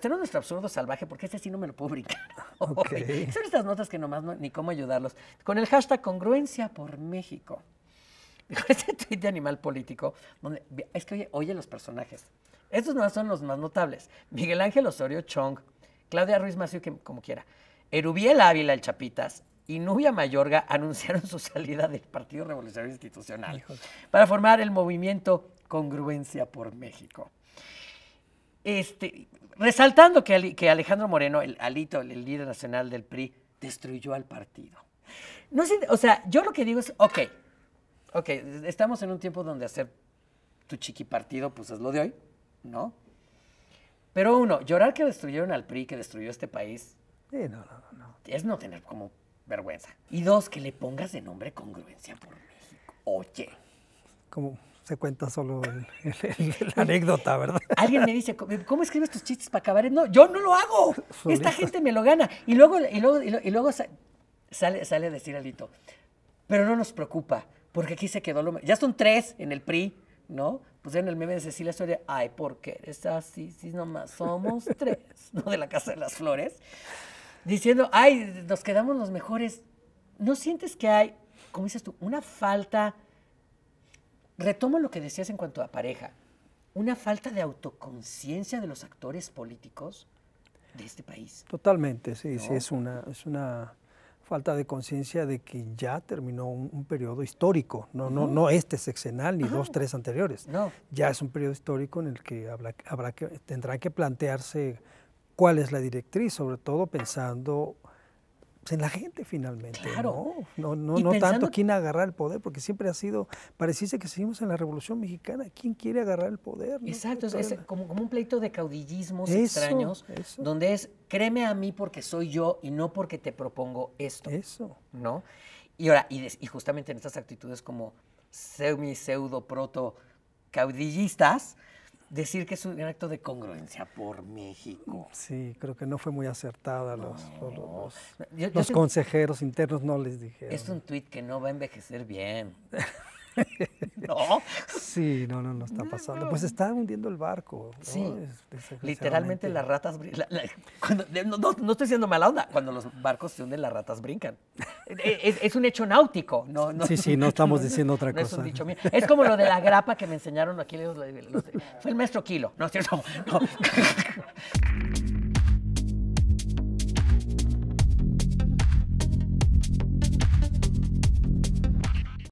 Tenemos nuestro absurdo salvaje porque este sí no me lo puedo brincar. Son estas notas que nomás ni cómo ayudarlos. Con el hashtag congruencia por México. Con este tweet de animal político, donde es que oye, oye los personajes. Estos nomás son los más notables. Miguel Ángel Osorio Chong, Claudia Ruiz Macio, que, como quiera. Erubiel Ávila, el Chapitas, y Nubia Mayorga anunciaron su salida del Partido Revolucionario Institucional para formar el movimiento Congruencia por México. Este, resaltando que, Alejandro Moreno, el alito, el líder nacional del PRI, destruyó al partido. No o sea, yo lo que digo es, ok, ok, estamos en un tiempo donde hacer tu chiqui partido, pues es lo de hoy, ¿no? Pero uno, llorar que destruyeron al PRI, que destruyó este país. no, no, no. Es no tener como vergüenza. Y dos, que le pongas de nombre congruencia por México. Oye. Como se cuenta solo la anécdota, ¿verdad? Alguien me dice, ¿cómo escribes tus chistes para acabar? No, yo no lo hago. Esta gente me lo gana. Y luego, y luego, y luego sale, sale a decir Alito, pero no nos preocupa, porque aquí se quedó lo... Ya son tres en el PRI, ¿no? Pues en el meme de Cecilia Soria, ay, ¿por qué? Está así, sí, nomás somos tres, ¿no? De la Casa de las Flores, diciendo, ay, nos quedamos los mejores. ¿No sientes que hay, como dices tú, una falta Retomo lo que decías en cuanto a pareja. Una falta de autoconciencia de los actores políticos de este país. Totalmente, sí, sí, es una, es una falta de conciencia de que ya terminó un, periodo histórico, no, no, no este sexenal ni dos, tres anteriores. No. Ya es un periodo histórico en el que habrá, habrá que, tendrán que plantearse cuál es la directriz, sobre todo pensando pues, en la gente finalmente. Claro. No, no, no, tanto quién agarrar el poder, porque siempre ha sido, pareciese que seguimos en la Revolución Mexicana, ¿quién quiere agarrar el poder? Exacto, es, como, como, un pleito de caudillismos extraños, donde es, créeme a mí porque soy yo y no porque te propongo esto. Eso. ¿No? Y ahora, y, y justamente en estas actitudes como semi, pseudo, proto caudillistas, decir que es un acto de congruencia por México. Sí, creo que no fue muy acertada. Los, consejeros internos no les dijeron. Es un tuit que no va a envejecer bien. ¿No? Sí, no, no, no está pasando. Pues está hundiendo el barco. Sí. Literalmente las ratas. no, estoy siendo mala onda. Cuando los barcos se hunden, las ratas brincan es, un hecho náutico. No, no, sí, sí, no estamos diciendo otra cosa. es como lo de la grapa que me enseñaron aquí. fue el maestro Kilo, ¿no cierto?